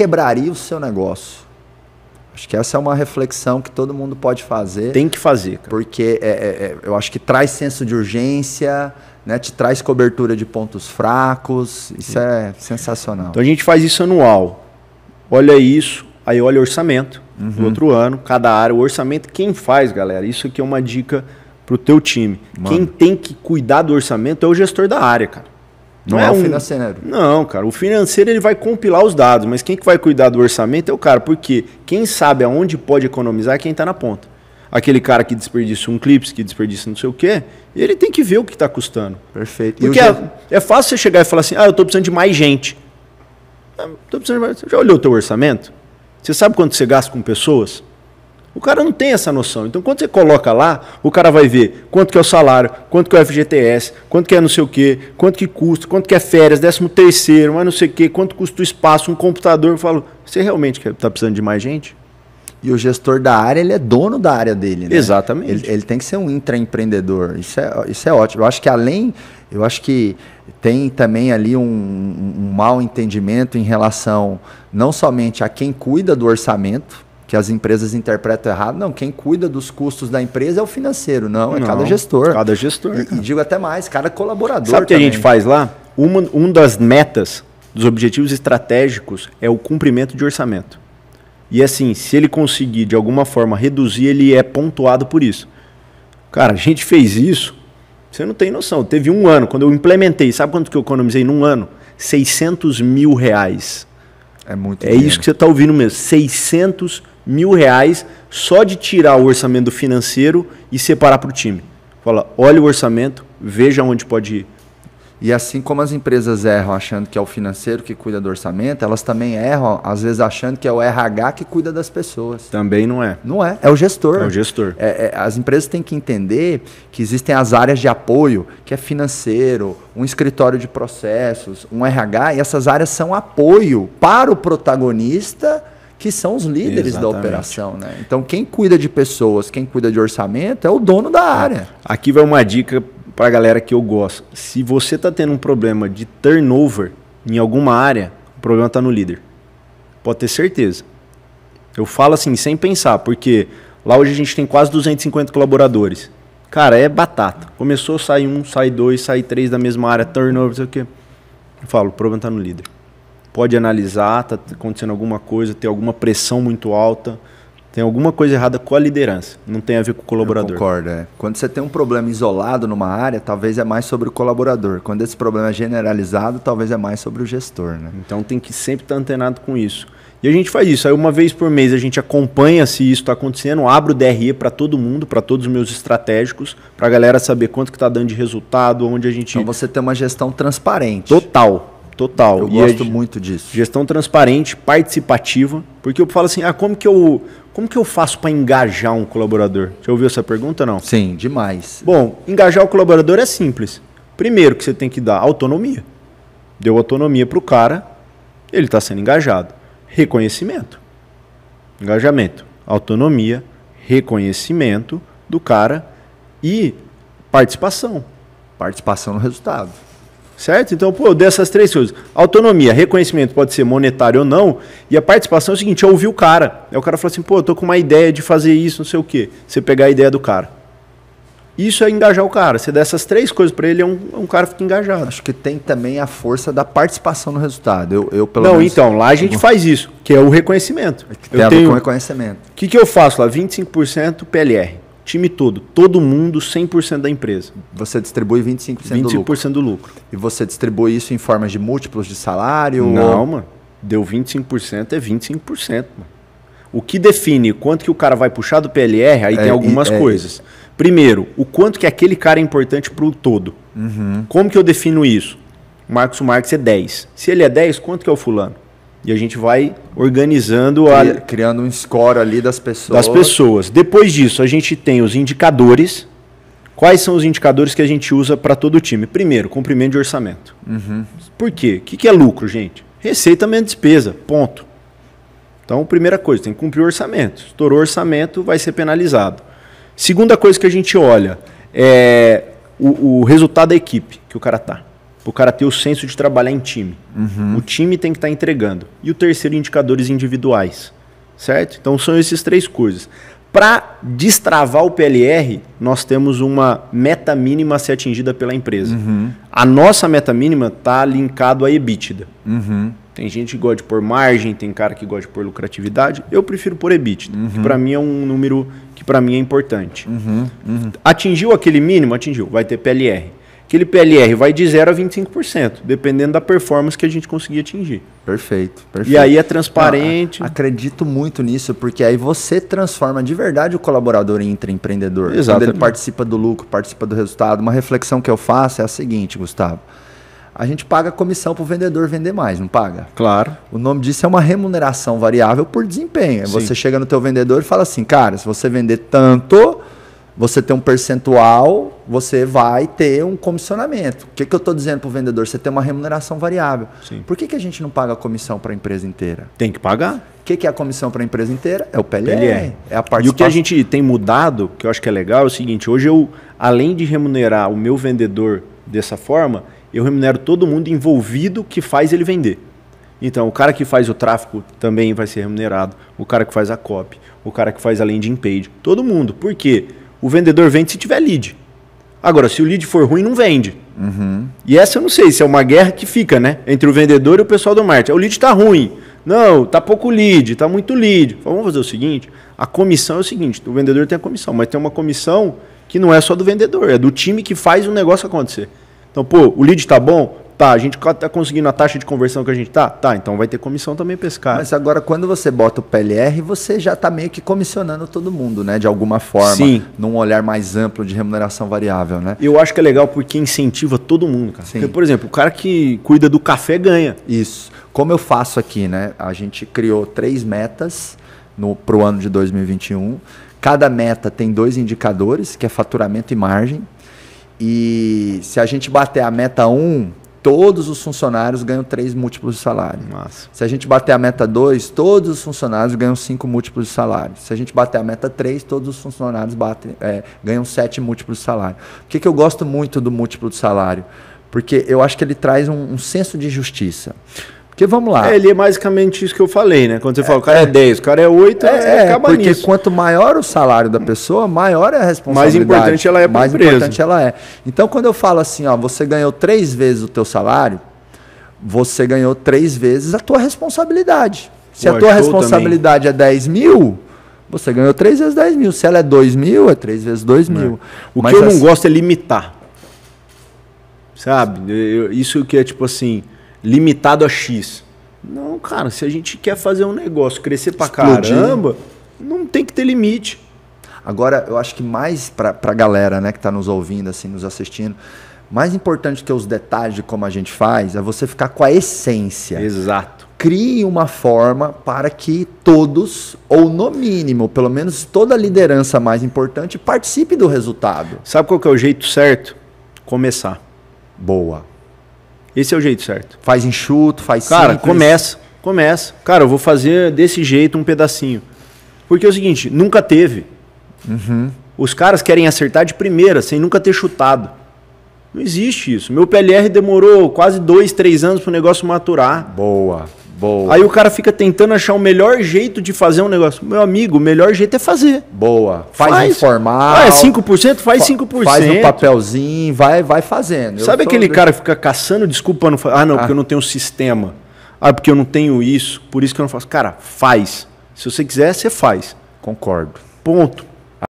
quebraria o seu negócio? Acho que essa é uma reflexão que todo mundo pode fazer. Tem que fazer. Cara. Porque é, é, é eu acho que traz senso de urgência, né, te traz cobertura de pontos fracos. Isso Sim. é sensacional. Então a gente faz isso anual. Olha isso, aí olha o orçamento uhum. do outro ano, cada área, o orçamento. Quem faz, galera? Isso aqui é uma dica pro teu time. Mano. Quem tem que cuidar do orçamento é o gestor da área, cara. Não, não é, é, o um... financeiro. Não, cara. O financeiro ele vai compilar os dados, mas quem que vai cuidar do orçamento é o cara, porque quem sabe aonde pode economizar é quem está na ponta. Aquele cara que desperdiça um clipe, que desperdiça não sei o quê, ele tem que ver o que está custando. Perfeito. Porque é, é, fácil você chegar e falar assim, ah, eu estou precisando de mais gente. Ah, tô precisando de mais... Você já olhou o teu orçamento? Você sabe quanto você gasta com pessoas? O cara não tem essa noção. Então, quando você coloca lá, o cara vai ver quanto que é o salário, quanto que é o FGTS, quanto que é não sei o quê, quanto que custa, quanto que é férias, décimo terceiro, mas não sei o quê, quanto custa o espaço, um computador. Eu falo, você realmente está precisando de mais gente? E o gestor da área, ele é dono da área dele, né? Exatamente. Ele, ele tem que ser um intraempreendedor. Isso é, isso é ótimo. Eu acho que além, eu acho que tem também ali um, um, um mal entendimento em relação não somente a quem cuida do orçamento, que as empresas interpretam errado. Não, quem cuida dos custos da empresa é o financeiro, não, é não, cada gestor. Cada gestor. E, e, digo até mais, cada colaborador. Sabe o que a gente faz lá? Uma um das metas dos objetivos estratégicos é o cumprimento de orçamento. E assim, se ele conseguir de alguma forma reduzir, ele é pontuado por isso. Cara, a gente fez isso, você não tem noção. Teve um ano, quando eu implementei, sabe quanto que eu economizei num ano? 600 mil reais é muito. É dinheiro. isso que você está ouvindo mesmo. 600 mil reais só de tirar o orçamento financeiro e separar para o time. Fala, olha o orçamento, veja onde pode ir. E assim como as empresas erram achando que é o financeiro que cuida do orçamento, elas também erram, às vezes, achando que é o RH que cuida das pessoas. Também não é. Não é, é o gestor. É o gestor. É, é, as empresas têm que entender que existem as áreas de apoio, que é financeiro, um escritório de processos, um RH, e essas áreas são apoio para o protagonista que são os líderes Exatamente. da operação, né? Então quem cuida de pessoas, quem cuida de orçamento é o dono da área. Aqui vai uma dica para a galera que eu gosto. Se você está tendo um problema de turnover em alguma área, o problema está no líder. Pode ter certeza. Eu falo assim, sem pensar, porque lá hoje a gente tem quase 250 colaboradores. Cara, é batata. Começou, sai um, sai dois, sai três da mesma área, turnover, não sei o quê. Eu falo, o problema está no líder. Pode analisar, está acontecendo alguma coisa, tem alguma pressão muito alta tem alguma coisa errada com a liderança, não tem a ver com o colaborador. Eu concordo, é. Quando você tem um problema isolado numa área, talvez é mais sobre o colaborador. Quando esse problema é generalizado, talvez é mais sobre o gestor, né? Então tem que sempre estar antenado com isso. E a gente faz isso. Aí uma vez por mês a gente acompanha se isso está acontecendo, abro o DRE para todo mundo, para todos os meus estratégicos, para a galera saber quanto que está dando de resultado, onde a gente... Então você tem uma gestão transparente. Total. Total. Eu e gosto muito disso. Gestão transparente, participativa, porque eu falo assim, ah, como que eu, como que eu faço para engajar um colaborador? Já ouviu essa pergunta não? Sim, demais. Bom, engajar o colaborador é simples. Primeiro que você tem que dar autonomia. Deu autonomia para o cara, ele está sendo engajado. Reconhecimento. Engajamento, autonomia, reconhecimento do cara e participação. Participação no resultado. Certo? Então, pô, eu dei essas três coisas. Autonomia, reconhecimento pode ser monetário ou não. E a participação é o seguinte: eu é ouvi o cara. Aí o cara fala assim, pô, eu tô com uma ideia de fazer isso, não sei o quê. Você pegar a ideia do cara. Isso é engajar o cara. Você dá essas três coisas para ele, é um, é um cara fica engajado. Acho que tem também a força da participação no resultado. Eu, eu pelo Não, menos... então, lá a gente faz isso, que é o reconhecimento. É que eu tenho... com reconhecimento. O que, que eu faço lá? 25% PLR time todo, todo mundo, 100% da empresa. Você distribui 25%, 25 do lucro. 25% do lucro. E você distribui isso em formas de múltiplos de salário? Não, ou... mano. Deu 25% é 25%, mano. O que define quanto que o cara vai puxar do PLR, aí é, tem algumas é, coisas. É. Primeiro, o quanto que aquele cara é importante para o todo. Uhum. Como que eu defino isso? Marcos Marques é 10. Se ele é 10, quanto que é o fulano? E a gente vai organizando a. Criando um score ali das pessoas. Das pessoas. Depois disso, a gente tem os indicadores. Quais são os indicadores que a gente usa para todo o time? Primeiro, cumprimento de orçamento. Uhum. Por quê? O que, que é lucro, gente? Receita menos despesa. Ponto. Então, primeira coisa, tem que cumprir o orçamento. Estourou o orçamento, vai ser penalizado. Segunda coisa que a gente olha é o, o resultado da equipe que o cara tá o cara ter o senso de trabalhar em time. Uhum. O time tem que estar tá entregando. E o terceiro, indicadores individuais. Certo? Então são esses três coisas. Para destravar o PLR, nós temos uma meta mínima a ser atingida pela empresa. Uhum. A nossa meta mínima está linkado à EBITDA. Uhum. Tem gente que gosta de pôr margem, tem cara que gosta de pôr lucratividade. Eu prefiro pôr EBITDA, uhum. que para mim é um número que para mim é importante. Uhum. Uhum. Atingiu aquele mínimo? Atingiu. Vai ter PLR. Aquele PLR vai de 0 a 25%, dependendo da performance que a gente conseguir atingir. Perfeito, perfeito. E aí é transparente. Ah, acredito muito nisso, porque aí você transforma de verdade o colaborador em empreendedor. Exato. ele participa do lucro, participa do resultado. Uma reflexão que eu faço é a seguinte, Gustavo. A gente paga comissão para o vendedor vender mais, não paga? Claro. O nome disso é uma remuneração variável por desempenho. Sim. Você chega no teu vendedor e fala assim, cara, se você vender tanto, você tem um percentual, você vai ter um comissionamento. O que, que eu estou dizendo para o vendedor? Você tem uma remuneração variável. Sim. Por que, que a gente não paga a comissão para a empresa inteira? Tem que pagar. O que, que é a comissão para a empresa inteira? É o PLR. PLR. É a parte. E o que a gente tem mudado, que eu acho que é legal, é o seguinte: hoje eu, além de remunerar o meu vendedor dessa forma, eu remunero todo mundo envolvido que faz ele vender. Então, o cara que faz o tráfego também vai ser remunerado, o cara que faz a copy, o cara que faz a landing page, todo mundo. Por quê? o vendedor vende se tiver lead. Agora, se o lead for ruim, não vende. Uhum. E essa eu não sei se é uma guerra que fica, né? Entre o vendedor e o pessoal do marketing. O lead está ruim. Não, tá pouco lead, tá muito lead. vamos fazer o seguinte: a comissão é o seguinte: o vendedor tem a comissão, mas tem uma comissão que não é só do vendedor, é do time que faz o negócio acontecer. Então, pô, o lead tá bom? Tá, a gente tá conseguindo a taxa de conversão que a gente tá? Tá, então vai ter comissão também pescar Mas agora, quando você bota o PLR, você já tá meio que comissionando todo mundo, né? De alguma forma. Sim. Num olhar mais amplo de remuneração variável, né? Eu acho que é legal porque incentiva todo mundo, cara. Sim. Porque, por exemplo, o cara que cuida do café ganha. Isso. Como eu faço aqui, né? A gente criou três metas no, pro ano de 2021. Cada meta tem dois indicadores, que é faturamento e margem. E se a gente bater a meta 1, um, todos os funcionários ganham três múltiplos de salário. Nossa. Se a gente bater a meta 2, todos os funcionários ganham cinco múltiplos de salário. Se a gente bater a meta 3, todos os funcionários batem, é, ganham sete múltiplos de salário. Por que, que eu gosto muito do múltiplo de salário? Porque eu acho que ele traz um, um senso de justiça. Porque vamos lá. É, ele é basicamente isso que eu falei, né? Quando você é, fala o cara é, é 10, o cara é 8, é, é, é, acaba porque nisso. quanto maior o salário da pessoa, maior é a responsabilidade. Mais importante ela é para Mais empresa. importante ela é. Então, quando eu falo assim, ó, você ganhou três vezes o teu salário, você ganhou três vezes a tua responsabilidade. Se Pô, a tua responsabilidade também. é 10 mil, você ganhou três vezes 10 mil. Se ela é 2 mil, é três vezes 2 é. mil. É. O Mas que eu assim... não gosto é limitar. Sabe? Eu, isso que é tipo assim limitado a X. Não, cara, se a gente quer fazer um negócio crescer pra Explodir. caramba, não tem que ter limite. Agora, eu acho que mais pra, pra galera né, que tá nos ouvindo, assim, nos assistindo, mais importante que os detalhes de como a gente faz é você ficar com a essência. Exato. Crie uma forma para que todos, ou no mínimo, pelo menos toda a liderança mais importante, participe do resultado. Sabe qual que é o jeito certo? Começar. Boa. Esse é o jeito certo. Faz enxuto, faz Cara, simples. começa, começa. Cara, eu vou fazer desse jeito um pedacinho. Porque é o seguinte, nunca teve. Uhum. Os caras querem acertar de primeira, sem nunca ter chutado. Não existe isso. Meu PLR demorou quase dois, três anos para o negócio maturar. Boa. Boa. Aí o cara fica tentando achar o melhor jeito de fazer um negócio. Meu amigo, o melhor jeito é fazer. Boa. Faz, faz. informal. Ah, é 5%? Faz fa 5%. Faz um papelzinho, vai, vai fazendo. Sabe aquele de... cara que fica caçando desculpa? Não Ah, não, ah. porque eu não tenho sistema. Ah, porque eu não tenho isso, por isso que eu não faço. Cara, faz. Se você quiser, você faz. Concordo. Ponto.